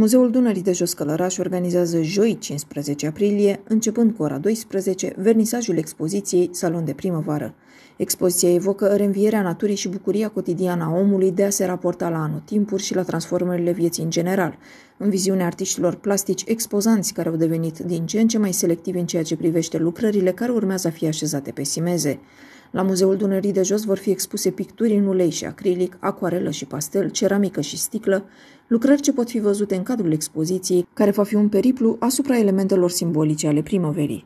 Muzeul Dunării de Jos Călăraș organizează joi 15 aprilie, începând cu ora 12, vernisajul expoziției Salon de Primăvară. Expoziția evocă reînvierea naturii și bucuria cotidiană a omului de a se raporta la anotimpuri și la transformările vieții în general, în viziunea artiștilor plastici expozanți care au devenit din ce în ce mai selectivi în ceea ce privește lucrările care urmează a fi așezate pe simeze. La Muzeul Dunării de Jos vor fi expuse picturi în ulei și acrilic, acuarelă și pastel, ceramică și sticlă, lucrări ce pot fi văzute în cadrul expoziției, care va fi un periplu asupra elementelor simbolice ale primăverii.